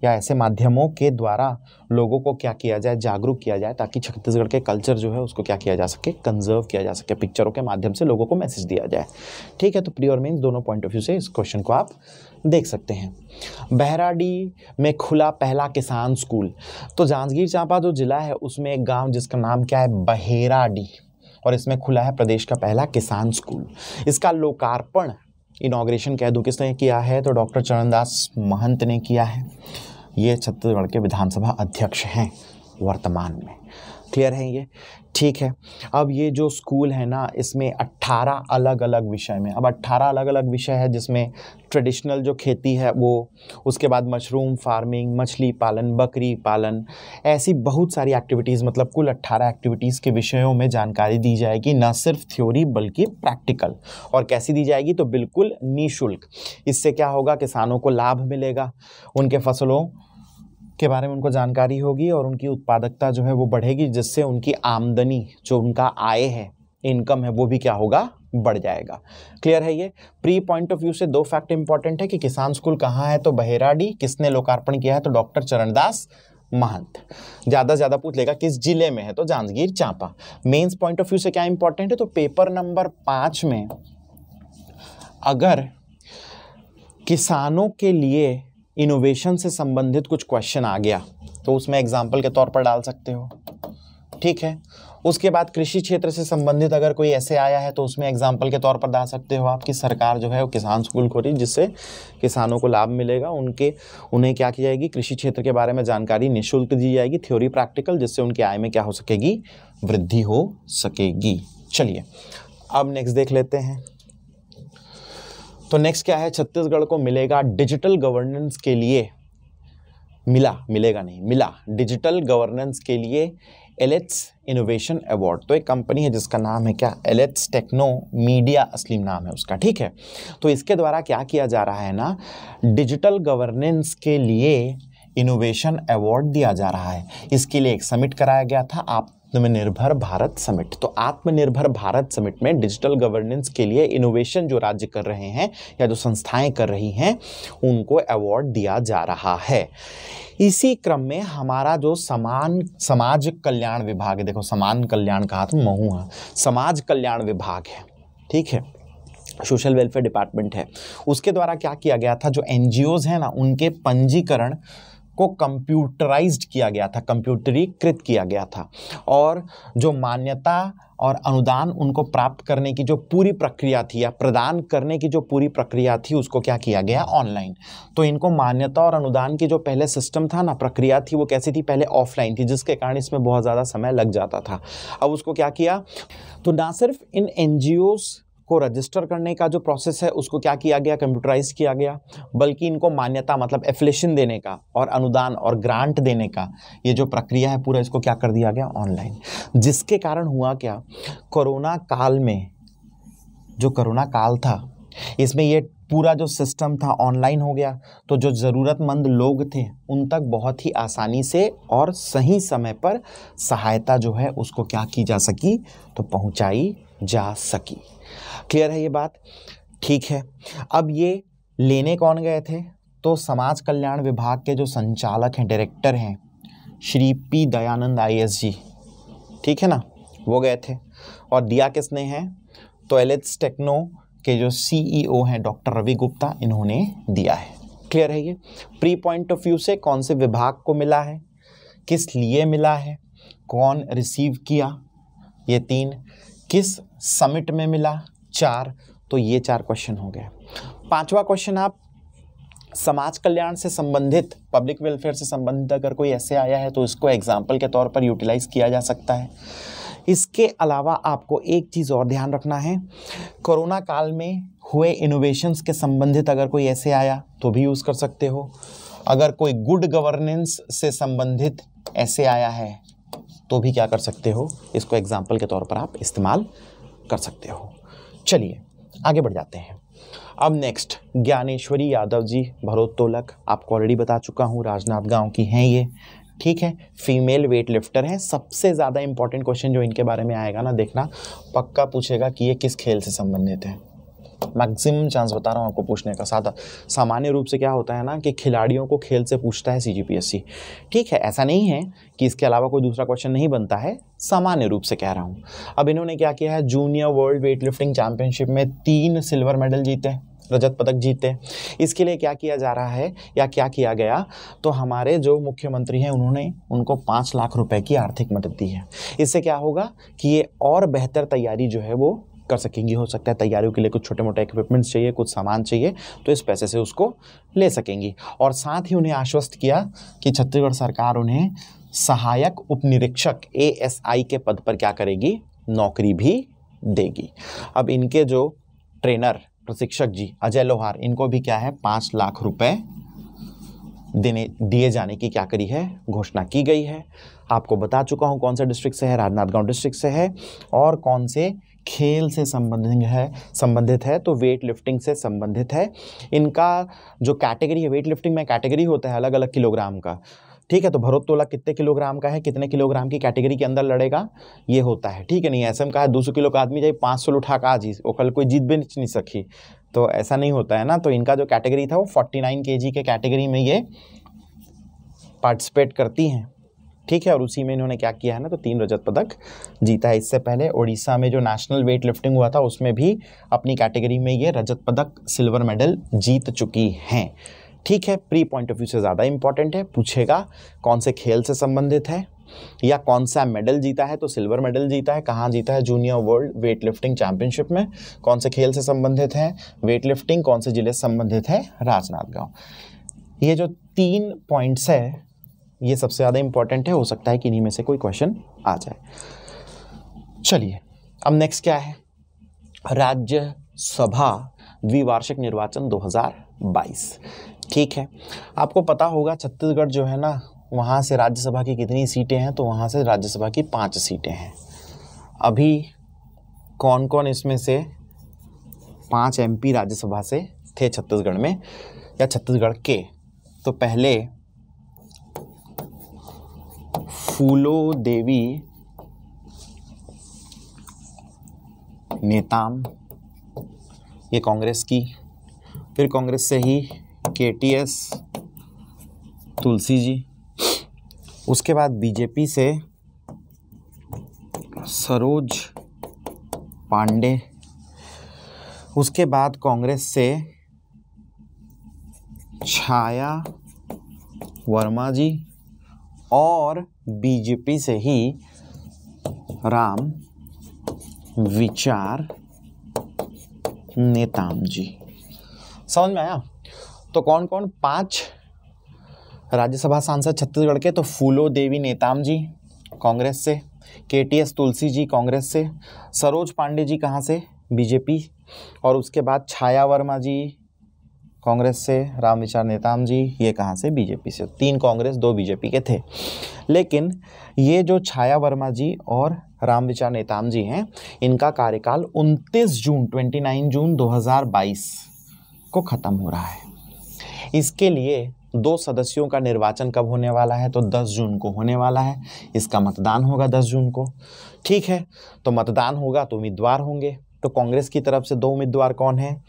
या ऐसे माध्यमों के द्वारा लोगों को क्या किया जाए जागरूक किया जाए ताकि छत्तीसगढ़ के कल्चर जो है उसको क्या किया जा सके कंजर्व किया जा सके पिक्चरों के माध्यम से लोगों को मैसेज दिया जाए ठीक है तो प्री और मीन्स दोनों पॉइंट ऑफ व्यू से इस क्वेश्चन को आप देख सकते हैं बहराडी में खुला पहला किसान स्कूल तो जांजगीर चांपा जो जिला है उसमें एक गांव जिसका नाम क्या है बहेराडी और इसमें खुला है प्रदेश का पहला किसान स्कूल इसका लोकार्पण इनाग्रेशन कह दूँ किसने किया है तो डॉक्टर चरणदास महंत ने किया है ये छत्तीसगढ़ के विधानसभा अध्यक्ष हैं वर्तमान में क्लियर है ये ठीक है अब ये जो स्कूल है ना इसमें 18 अलग अलग विषय में अब 18 अलग अलग विषय है जिसमें ट्रेडिशनल जो खेती है वो उसके बाद मशरूम फार्मिंग मछली पालन बकरी पालन ऐसी बहुत सारी एक्टिविटीज़ मतलब कुल 18 एक्टिविटीज़ के विषयों में जानकारी दी जाएगी ना सिर्फ थ्योरी बल्कि प्रैक्टिकल और कैसी दी जाएगी तो बिल्कुल निःशुल्क इससे क्या होगा किसानों को लाभ मिलेगा उनके फसलों के बारे में उनको जानकारी होगी और उनकी उत्पादकता जो है वो बढ़ेगी जिससे उनकी आमदनी जो उनका आय है इनकम है वो भी क्या होगा बढ़ जाएगा क्लियर है ये प्री पॉइंट ऑफ व्यू से दो फैक्ट इंपॉर्टेंट है कि किसान स्कूल कहाँ है तो बहेराडी किसने लोकार्पण किया है तो डॉक्टर चरणदास महंत ज़्यादा से ज़्यादा पूछ लेगा किस जिले में है तो Janjgir Champa mains point of view से क्या इंपॉर्टेंट है तो पेपर नंबर पाँच में अगर किसानों के लिए इनोवेशन से संबंधित कुछ क्वेश्चन आ गया तो उसमें एग्जाम्पल के तौर पर डाल सकते हो ठीक है उसके बाद कृषि क्षेत्र से संबंधित अगर कोई ऐसे आया है तो उसमें एग्जाम्पल के तौर पर डाल सकते हो आपकी सरकार जो है वो किसान स्कूल खोली जिससे किसानों को लाभ मिलेगा उनके उन्हें क्या की जाएगी कृषि क्षेत्र के बारे में जानकारी निःशुल्क दी जाएगी थ्योरी प्रैक्टिकल जिससे उनकी आय में क्या हो सकेगी वृद्धि हो सकेगी चलिए अब नेक्स्ट देख लेते हैं तो नेक्स्ट क्या है छत्तीसगढ़ को मिलेगा डिजिटल गवर्नेंस के लिए मिला मिलेगा नहीं मिला डिजिटल गवर्नेंस के लिए एलेट्स इनोवेशन अवार्ड तो एक कंपनी है जिसका नाम है क्या एलेट्स टेक्नो मीडिया असली नाम है उसका ठीक है तो इसके द्वारा क्या किया जा रहा है ना डिजिटल गवर्नेंस के लिए इनोवेशन अवार्ड दिया जा रहा है इसके लिए एक समिट कराया गया था आप आत्मनिर्भर भारत समिट तो आत्मनिर्भर भारत समिट में डिजिटल गवर्नेंस के लिए इनोवेशन जो राज्य कर रहे हैं या जो संस्थाएं कर रही हैं उनको अवार्ड दिया जा रहा है इसी क्रम में हमारा जो समान समाज कल्याण विभाग है देखो समान कल्याण कहा तो महू हाँ, समाज कल्याण विभाग है ठीक है सोशल वेलफेयर डिपार्टमेंट है उसके द्वारा क्या किया गया था जो एन हैं ना उनके पंजीकरण को कंप्यूटराइज्ड किया गया था कंप्यूटरीकृत किया गया था और जो मान्यता और अनुदान उनको प्राप्त करने की जो पूरी प्रक्रिया थी या प्रदान करने की जो पूरी प्रक्रिया थी उसको क्या किया गया ऑनलाइन तो इनको मान्यता और अनुदान की जो पहले सिस्टम था ना प्रक्रिया थी वो कैसी थी पहले ऑफलाइन थी जिसके कारण इसमें बहुत ज़्यादा समय लग जाता था अब उसको क्या किया तो ना सिर्फ इन एन को रजिस्टर करने का जो प्रोसेस है उसको क्या किया गया कंप्यूटराइज किया गया बल्कि इनको मान्यता मतलब एफिलेशन देने का और अनुदान और ग्रांट देने का ये जो प्रक्रिया है पूरा इसको क्या कर दिया गया ऑनलाइन जिसके कारण हुआ क्या कोरोना काल में जो कोरोना काल था इसमें ये पूरा जो सिस्टम था ऑनलाइन हो गया तो जो ज़रूरतमंद लोग थे उन तक बहुत ही आसानी से और सही समय पर सहायता जो है उसको क्या की जा सकी तो पहुंचाई जा सकी क्लियर है ये बात ठीक है अब ये लेने कौन गए थे तो समाज कल्याण विभाग के जो संचालक हैं डायरेक्टर हैं Shri P Dayanand I G ठीक है ना वो गए थे और दिया किसने हैं तो एल टेक्नो के जो सीईओ e हैं डॉक्टर रवि गुप्ता इन्होंने दिया है क्लियर है ये प्री पॉइंट ऑफ व्यू से कौन से विभाग को मिला है किस लिए मिला है कौन रिसीव किया ये तीन किस समिट में मिला चार तो ये चार क्वेश्चन हो गए पांचवा क्वेश्चन आप समाज कल्याण से संबंधित पब्लिक वेलफेयर से संबंधित अगर कोई ऐसे आया है तो इसको एग्जाम्पल के तौर पर यूटिलाइज किया जा सकता है इसके अलावा आपको एक चीज़ और ध्यान रखना है कोरोना काल में हुए इनोवेशंस के संबंधित अगर कोई ऐसे आया तो भी यूज़ कर सकते हो अगर कोई गुड गवर्नेंस से संबंधित ऐसे आया है तो भी क्या कर सकते हो इसको एग्जाम्पल के तौर पर आप इस्तेमाल कर सकते हो चलिए आगे बढ़ जाते हैं अब नेक्स्ट ज्ञानेश्वरी यादव जी भरोत्तोलक आपको ऑलरेडी बता चुका हूँ राजनाथ गांव की हैं ये ठीक है फीमेल वेट लिफ्टर हैं सबसे ज़्यादा इंपॉर्टेंट क्वेश्चन जो इनके बारे में आएगा ना देखना पक्का पूछेगा कि ये किस खेल से संबंधित है मैक्सिमम चांस बता रहा हूँ आपको पूछने का साथ सामान्य रूप से क्या होता है ना कि खिलाड़ियों को खेल से पूछता है सी ठीक है ऐसा नहीं है कि इसके अलावा कोई दूसरा क्वेश्चन नहीं बनता है सामान्य रूप से कह रहा हूँ अब इन्होंने क्या किया है junior world weight lifting championship में तीन सिल्वर मेडल जीते रजत पदक जीते इसके लिए क्या किया जा रहा है या क्या किया गया तो हमारे जो मुख्यमंत्री हैं उन्होंने उनको पाँच लाख रुपए की आर्थिक मदद दी है इससे क्या होगा कि ये और बेहतर तैयारी जो है वो कर सकेंगे हो सकता है तैयारियों के लिए कुछ छोटे मोटे इक्विपमेंट्स चाहिए कुछ सामान चाहिए तो इस पैसे से उसको ले सकेंगी और साथ ही उन्हें आश्वस्त किया कि छत्तीसगढ़ सरकार उन्हें सहायक उपनिरीक्षक एएसआई के पद पर क्या करेगी नौकरी भी देगी अब इनके जो ट्रेनर प्रशिक्षक जी अजय लोहार इनको भी क्या है पाँच लाख रुपए देने दिए जाने की क्या करी है घोषणा की गई है आपको बता चुका हूँ कौन से डिस्ट्रिक्ट से है राजनाथगांव डिस्ट्रिक्ट से है और कौन से खेल से संबंधित है संबंधित है तो वेट लिफ्टिंग से संबंधित है इनका जो कैटेगरी है वेट लिफ्टिंग में कैटेगरी होता है अलग अलग किलोग्राम का ठीक है तो भरोत्तोला कितने किलोग्राम का है कितने किलोग्राम की कैटेगरी के अंदर लड़ेगा ये होता है ठीक है नहीं ऐसे में कहा दो सौ किलो का आदमी जाए पाँच सौ उठा का आज वो कल कोई जीत भी नहीं सकी तो ऐसा नहीं होता है ना तो इनका जो कैटेगरी था वो फोर्टी नाइन के जी के कैटेगरी में ये पार्टिसिपेट करती हैं ठीक है और उसी में इन्होंने क्या किया है ना तो तीन रजत पदक जीता है इससे पहले ओडिशा में जो नेशनल वेट लिफ्टिंग हुआ था उसमें भी अपनी कैटेगरी में ये रजत पदक सिल्वर मेडल जीत चुकी हैं ठीक है प्री पॉइंट ऑफ व्यू से ज़्यादा इंपॉर्टेंट है पूछेगा कौन से खेल से संबंधित है या कौन सा मेडल जीता है तो सिल्वर मेडल जीता है कहाँ जीता है junior world weight lifting championship में कौन से खेल से संबंधित है वेट लिफ्टिंग कौन से जिले से संबंधित है राजनांदगांव ये जो तीन पॉइंट्स है ये सबसे ज़्यादा इंपॉर्टेंट है हो सकता है कि इन्हीं में से कोई क्वेश्चन आ जाए चलिए अब नेक्स्ट क्या है राज्यसभा द्विवार्षिक निर्वाचन 2022 ठीक है आपको पता होगा छत्तीसगढ़ जो है ना वहाँ से राज्यसभा की कितनी सीटें हैं तो वहाँ से राज्यसभा की पाँच सीटें हैं अभी कौन कौन इसमें से पाँच एम राज्यसभा से थे छत्तीसगढ़ में या छत्तीसगढ़ के तो पहले फूलो देवी नेताम ये कांग्रेस की फिर कांग्रेस से ही के टी एस तुलसी जी उसके बाद बीजेपी से सरोज पांडे उसके बाद कांग्रेस से छाया वर्मा जी और बीजेपी से ही राम विचार नेताम जी समझ में आया तो कौन कौन पांच राज्यसभा सांसद छत्तीसगढ़ के तो फूलो देवी नेताम जी कांग्रेस से K T S Tulsi ji Congress से सरोज पांडे जी कहाँ से बीजेपी और उसके बाद छाया वर्मा जी कांग्रेस से राम विचार नेताम जी ये कहाँ से बीजेपी से तीन कांग्रेस दो बीजेपी के थे लेकिन ये जो छाया वर्मा जी और राम विचार नेताम जी हैं इनका कार्यकाल 29 जून 29 जून 2022 को ख़त्म हो रहा है इसके लिए दो सदस्यों का निर्वाचन कब होने वाला है तो 10 जून को होने वाला है इसका मतदान होगा 10 जून को ठीक है तो मतदान होगा तो उम्मीदवार होंगे तो कांग्रेस की तरफ से दो उम्मीदवार कौन हैं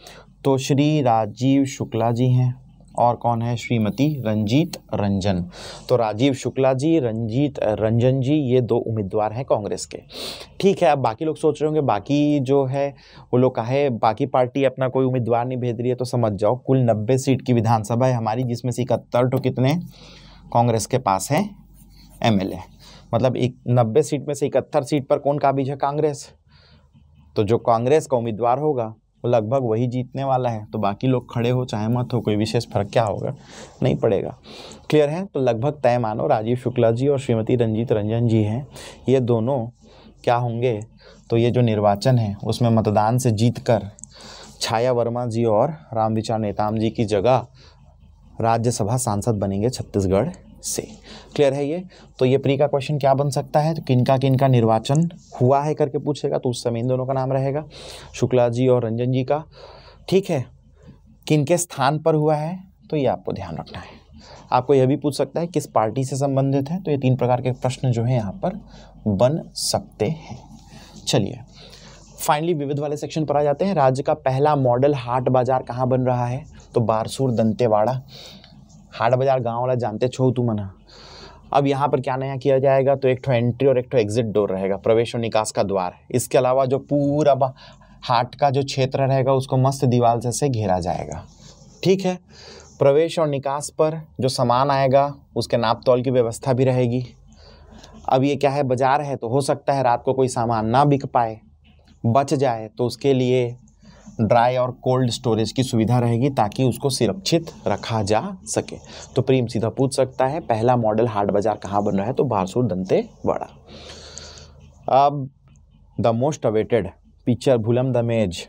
तो श्री राजीव शुक्ला जी हैं और कौन है श्रीमती रंजीत रंजन तो राजीव शुक्ला जी रंजीत रंजन जी ये दो उम्मीदवार हैं कांग्रेस के ठीक है अब बाकी लोग सोच रहे होंगे बाकी जो है वो लोग कहे बाकी पार्टी अपना कोई उम्मीदवार नहीं भेज रही है तो समझ जाओ कुल नब्बे सीट की विधानसभा है हमारी जिसमें से इकहत्तर तो कितने कांग्रेस के पास हैं एम मतलब एक नब्बे सीट में से इकहत्तर सीट पर कौन काबिज है कांग्रेस तो जो कांग्रेस का उम्मीदवार होगा वो लगभग वही जीतने वाला है तो बाकी लोग खड़े हो चाहे मत हो कोई विशेष फर्क क्या होगा नहीं पड़ेगा क्लियर है तो लगभग तय मानो राजीव शुक्ला जी और श्रीमती रंजीत रंजन जी हैं ये दोनों क्या होंगे तो ये जो निर्वाचन है उसमें मतदान से जीत कर छाया वर्मा जी और रामविचार नेताम जी की जगह राज्यसभा सांसद बनेंगे छत्तीसगढ़ से क्लियर है ये तो ये प्री का क्वेश्चन क्या बन सकता है तो किनका किनका निर्वाचन हुआ है करके पूछेगा तो उस समय इन दोनों का नाम रहेगा शुक्ला जी और रंजन जी का ठीक है किनके स्थान पर हुआ है तो ये आपको ध्यान रखना है आपको यह भी पूछ सकता है किस पार्टी से संबंधित है तो ये तीन प्रकार के प्रश्न जो है यहाँ पर बन सकते हैं चलिए फाइनली विविध वाले सेक्शन पर आ जाते हैं राज्य का पहला मॉडल हाट बाजार कहाँ बन रहा है तो बारसूर दंतेवाड़ा हाट बाज़ार गाँव वाला जानते छो तू मना अब यहाँ पर क्या नया किया जाएगा तो एक ठो एंट्री और एक ठो एग्जिट डोर रहेगा प्रवेश और निकास का द्वार इसके अलावा जो पूरा हाट का जो क्षेत्र रहेगा उसको मस्त दीवार से घेरा जाएगा ठीक है प्रवेश और निकास पर जो सामान आएगा उसके नाप तौल की व्यवस्था भी रहेगी अब ये क्या है बाज़ार है तो हो सकता है रात को कोई सामान ना बिक पाए बच जाए तो उसके लिए ड्राई और कोल्ड स्टोरेज की सुविधा रहेगी ताकि उसको सुरक्षित रखा जा सके तो प्रेम सीधा पूछ सकता है पहला मॉडल हाट बाज़ार कहाँ बन रहा है तो बारसूर दंतेवाड़ा अब the most awaited picture Bhulan the maze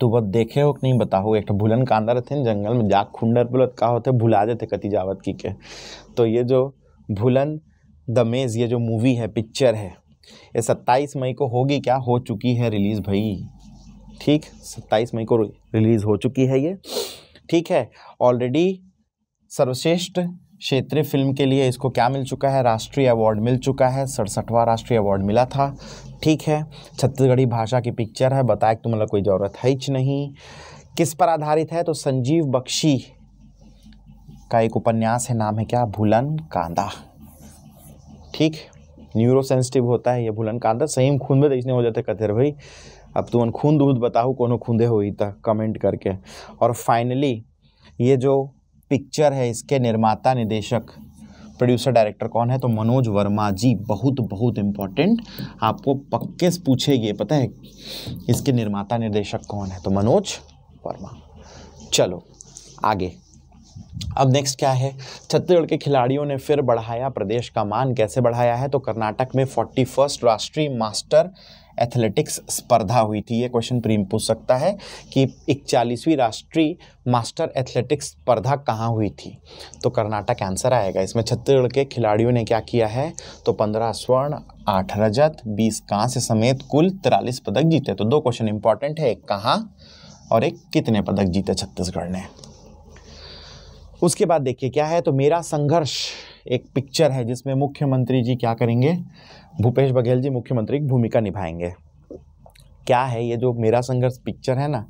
तो वह देखे हो कि नहीं बताओ एक भूलन का अंदर थे जंगल में जाग खुंडर बुलत का होते भुला देते कति जावत की के तो ये जो भूलन द मेज़ ये जो मूवी है पिक्चर है ये सत्ताईस मई को होगी क्या हो चुकी है रिलीज़ भाई ठीक 27 मई को रिलीज़ हो चुकी है ये ठीक है ऑलरेडी सर्वश्रेष्ठ क्षेत्रीय फिल्म के लिए इसको क्या मिल चुका है राष्ट्रीय अवार्ड मिल चुका है सड़सठवा राष्ट्रीय अवार्ड मिला था ठीक है छत्तीसगढ़ी भाषा की पिक्चर है बताया कि मतलब कोई ज़रूरत है ही नहीं किस पर आधारित है तो संजीव बख्शी का एक उपन्यास है नाम है क्या भूलन कांदा ठीक न्यूरो सेंसिटिव होता है ये भूलन कांदा सही खून में देखने तो हो जाते कथिर भाई अब तुमन खून दूध बताओ को खूंदे हुई था कमेंट करके और फाइनली ये जो पिक्चर है इसके निर्माता निर्देशक प्रोड्यूसर डायरेक्टर कौन है तो मनोज वर्मा जी बहुत बहुत इम्पॉर्टेंट आपको पक्के से पूछेगी पता है इसके निर्माता निर्देशक कौन है तो मनोज वर्मा चलो आगे अब नेक्स्ट क्या है छत्तीसगढ़ के खिलाड़ियों ने फिर बढ़ाया प्रदेश का मान कैसे बढ़ाया है तो कर्नाटक में फोर्टी फर्स्ट राष्ट्रीय मास्टर एथलेटिक्स स्पर्धा हुई थी ये क्वेश्चन प्रीम पूछ सकता है कि इकचालीसवीं राष्ट्रीय मास्टर एथलेटिक्स स्पर्धा कहाँ हुई थी तो कर्नाटक आंसर आएगा इसमें छत्तीसगढ़ के खिलाड़ियों ने क्या किया है तो पंद्रह स्वर्ण आठ रजत बीस कांस्य समेत कुल तिरालीस पदक जीते तो दो क्वेश्चन इंपॉर्टेंट है एक कहाँ और एक कितने पदक जीते छत्तीसगढ़ ने उसके बाद देखिए क्या है तो मेरा संघर्ष एक पिक्चर है जिसमें मुख्यमंत्री जी क्या करेंगे भूपेश बघेल जी मुख्यमंत्री की भूमिका निभाएंगे क्या है ये जो मेरा संघर्ष पिक्चर है ना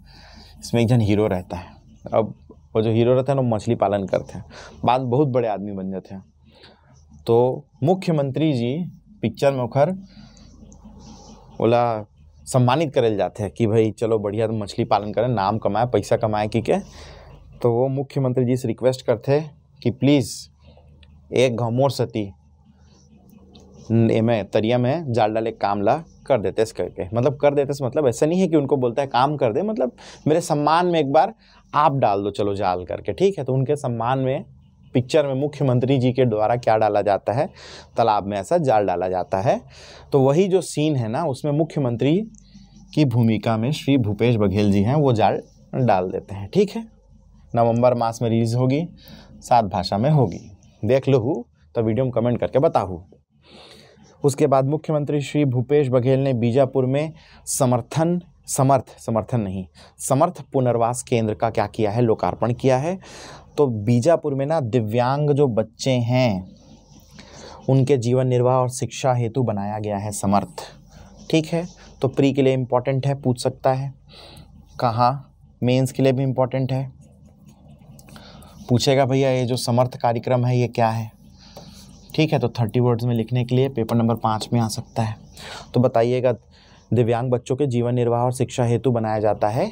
इसमें एक जन हीरो रहता है अब वो जो हीरो रहता है ना वो मछली पालन करते हैं बाद बहुत बड़े आदमी बन जाते हैं तो मुख्यमंत्री जी पिक्चर में उखर बोला सम्मानित करे जाते हैं कि भाई चलो बढ़िया तो मछली पालन करें नाम कमाए पैसा कमाए कि के तो वो मुख्यमंत्री जी से रिक्वेस्ट करते कि प्लीज़ एक घमोर सती में तरिया में जाल डाले ला कर देते इस करके मतलब कर देते इस मतलब ऐसा नहीं है कि उनको बोलता है काम कर दे मतलब मेरे सम्मान में एक बार आप डाल दो चलो जाल करके ठीक है तो उनके सम्मान में पिक्चर में मुख्यमंत्री जी के द्वारा क्या डाला जाता है तालाब में ऐसा जाल डाला जाता है तो वही जो सीन है ना उसमें मुख्यमंत्री की भूमिका में श्री भूपेश बघेल जी हैं वो जाल डाल देते हैं ठीक है नवंबर मास में रिलीज होगी सात भाषा में होगी देख लो तो वीडियो में कमेंट करके बताऊँ उसके बाद मुख्यमंत्री श्री भूपेश बघेल ने बीजापुर में समर्थन समर्थ समर्थन नहीं समर्थ पुनर्वास केंद्र का क्या किया है लोकार्पण किया है तो बीजापुर में ना दिव्यांग जो बच्चे हैं उनके जीवन निर्वाह और शिक्षा हेतु बनाया गया है समर्थ ठीक है तो प्री के लिए इम्पॉर्टेंट है पूछ सकता है कहाँ मेंस के लिए भी इम्पॉर्टेंट है पूछेगा भैया ये जो समर्थ कार्यक्रम है ये क्या है ठीक है तो थर्टी वर्ड्स में लिखने के लिए पेपर नंबर पाँच में आ सकता है तो बताइएगा दिव्यांग बच्चों के जीवन निर्वाह और शिक्षा हेतु बनाया जाता है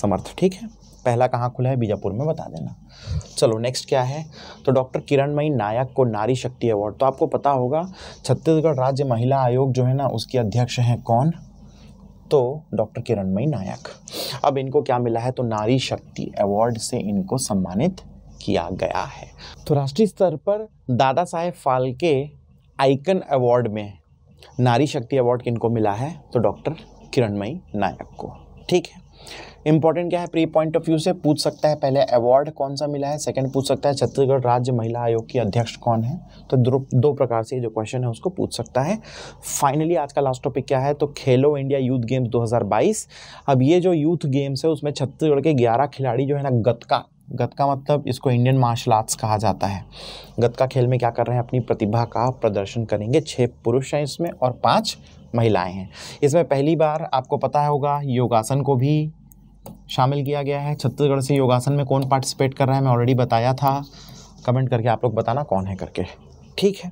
समर्थ ठीक है पहला कहाँ खुला है बीजापुर में बता देना चलो नेक्स्ट क्या है तो डॉक्टर किरणमयी नायक को नारी शक्ति अवार्ड तो आपको पता होगा छत्तीसगढ़ राज्य महिला आयोग जो है ना उसके अध्यक्ष हैं कौन तो डॉक्टर किरणमयी नायक अब इनको क्या मिला है तो नारी शक्ति अवार्ड से इनको सम्मानित किया गया है तो राष्ट्रीय स्तर पर दादा साहेब फाल्के आइकन अवार्ड में नारी शक्ति अवार्ड किनको मिला है तो डॉक्टर किरणमयी नायक को ठीक है इंपॉर्टेंट क्या है प्री पॉइंट ऑफ व्यू से पूछ सकता है पहले अवार्ड कौन सा मिला है सेकंड पूछ सकता है छत्तीसगढ़ राज्य महिला आयोग की अध्यक्ष कौन है तो दो प्रकार से जो क्वेश्चन है उसको पूछ सकता है फाइनली आज का लास्ट टॉपिक क्या है तो खेलो इंडिया यूथ गेम्स 2022 अब ये जो यूथ गेम्स है उसमें छत्तीसगढ़ के ग्यारह खिलाड़ी जो है ना गतका गतका मतलब इसको इंडियन मार्शल आर्ट्स कहा जाता है गतका खेल में क्या कर रहे हैं अपनी प्रतिभा का प्रदर्शन करेंगे छः पुरुष हैं इसमें और पाँच महिलाएं हैं इसमें पहली बार आपको पता होगा योगासन को भी शामिल किया गया है छत्तीसगढ़ से योगासन में कौन पार्टिसिपेट कर रहा है मैं ऑलरेडी बताया था कमेंट करके आप लोग बताना कौन है करके ठीक है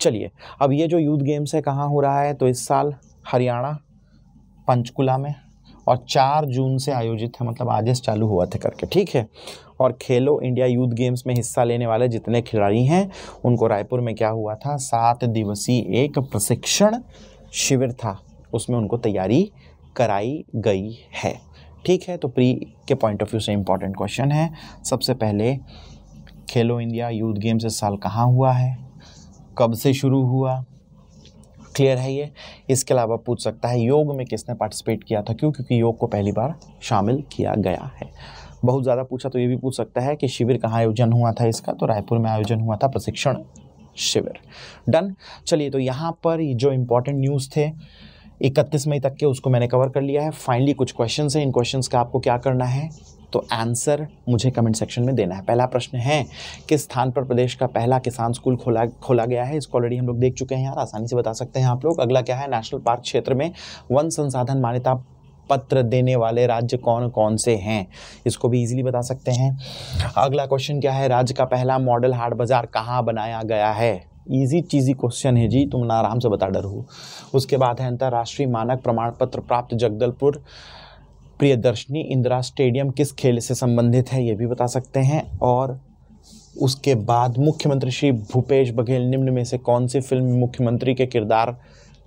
चलिए अब ये जो यूथ गेम्स है कहाँ हो रहा है तो इस साल हरियाणा पंचकुला में और चार जून से आयोजित है मतलब आज चालू हुआ था करके ठीक है और खेलो इंडिया यूथ गेम्स में हिस्सा लेने वाले जितने खिलाड़ी हैं उनको रायपुर में क्या हुआ था सात दिवसीय एक प्रशिक्षण शिविर था उसमें उनको तैयारी कराई गई है ठीक है तो प्री के पॉइंट ऑफ व्यू से इम्पॉर्टेंट क्वेश्चन है सबसे पहले खेलो इंडिया यूथ गेम्स इस साल कहाँ हुआ है कब से शुरू हुआ क्लियर है ये इसके अलावा पूछ सकता है योग में किसने पार्टिसिपेट किया था क्यों क्योंकि योग को पहली बार शामिल किया गया है बहुत ज़्यादा पूछा तो ये भी पूछ सकता है कि शिविर कहाँ आयोजन हुआ था इसका तो रायपुर में आयोजन हुआ था प्रशिक्षण शिविर डन चलिए तो यहाँ पर जो इम्पोर्टेंट न्यूज़ थे इकतीस मई तक के उसको मैंने कवर कर लिया है फाइनली कुछ क्वेश्चन हैं इन क्वेश्चन का आपको क्या करना है तो आंसर मुझे कमेंट सेक्शन में देना है पहला प्रश्न है किस स्थान पर प्रदेश का पहला किसान स्कूल खोला खोला गया है इसको ऑलरेडी हम लोग देख चुके हैं यार आसानी से बता सकते हैं आप लोग अगला क्या है नेशनल पार्क क्षेत्र में वन संसाधन मान्यता पत्र देने वाले राज्य कौन कौन से हैं इसको भी इजीली बता सकते हैं अगला क्वेश्चन क्या है राज्य का पहला मॉडल हाट बाज़ार कहाँ बनाया गया है ईजी चीज़ी क्वेश्चन है जी तुम ना आराम से बता डर हो उसके बाद है अंतर्राष्ट्रीय मानक प्रमाण पत्र प्राप्त जगदलपुर प्रियदर्शनी इंदिरा स्टेडियम किस खेल से संबंधित है ये भी बता सकते हैं और उसके बाद मुख्यमंत्री श्री भूपेश बघेल निम्न में से कौन सी फिल्म मुख्यमंत्री के किरदार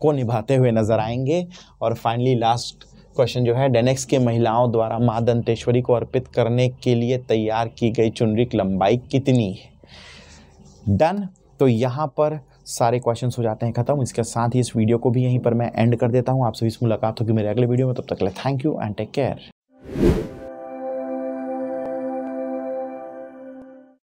को निभाते हुए नजर आएंगे और फाइनली लास्ट क्वेश्चन जो है डेनेक्स के महिलाओं द्वारा माँ दंतेश्वरी को अर्पित करने के लिए तैयार की गई चुनरी की लंबाई कितनी है डन तो यहाँ पर सारे क्वेश्चन हो जाते हैं खत्म इसके साथ ही इस वीडियो को भी यहीं पर मैं एंड कर देता हूँ आपसे इस मुलाकात होगी मेरे अगले वीडियो में तब तक ले thank you and take care